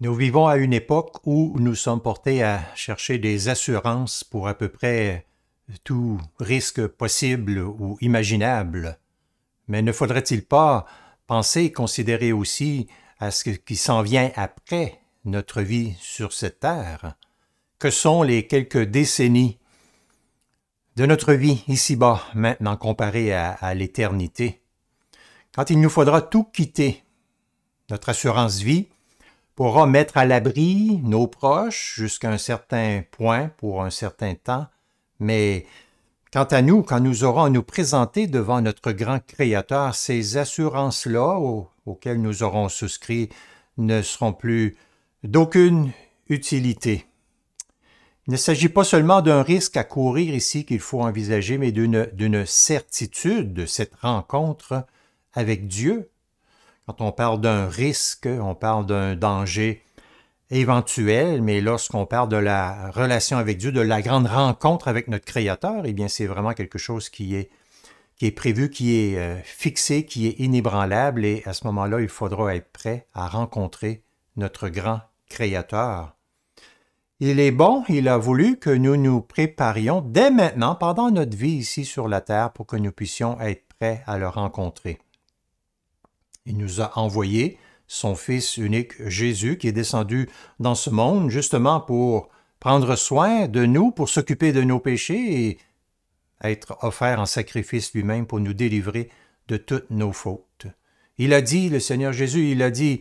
Nous vivons à une époque où nous sommes portés à chercher des assurances pour à peu près euh, tout risque possible ou imaginable. Mais ne faudrait-il pas penser et considérer aussi à ce qui s'en vient après notre vie sur cette terre? Que sont les quelques décennies de notre vie ici-bas, maintenant comparées à l'éternité? Quand il nous faudra tout quitter, notre assurance vie, pourra mettre à l'abri nos proches jusqu'à un certain point pour un certain temps, mais quant à nous, quand nous aurons à nous présenter devant notre grand Créateur, ces assurances-là auxquelles nous aurons souscrit ne seront plus d'aucune utilité. Il ne s'agit pas seulement d'un risque à courir ici qu'il faut envisager, mais d'une certitude de cette rencontre avec Dieu quand on parle d'un risque, on parle d'un danger éventuel, mais lorsqu'on parle de la relation avec Dieu, de la grande rencontre avec notre Créateur, eh bien c'est vraiment quelque chose qui est, qui est prévu, qui est euh, fixé, qui est inébranlable, et à ce moment-là, il faudra être prêt à rencontrer notre grand Créateur. Il est bon, il a voulu que nous nous préparions dès maintenant pendant notre vie ici sur la terre pour que nous puissions être prêts à le rencontrer. Il nous a envoyé son Fils unique Jésus qui est descendu dans ce monde justement pour prendre soin de nous, pour s'occuper de nos péchés et être offert en sacrifice lui-même pour nous délivrer de toutes nos fautes. Il a dit, le Seigneur Jésus, il a dit,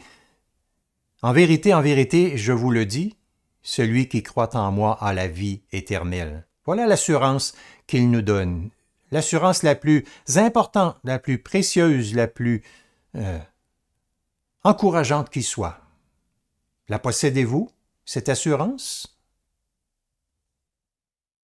En vérité, en vérité, je vous le dis, celui qui croit en moi a la vie éternelle. Voilà l'assurance qu'il nous donne, l'assurance la plus importante, la plus précieuse, la plus euh, encourageante qu'il soit. La possédez-vous, cette assurance?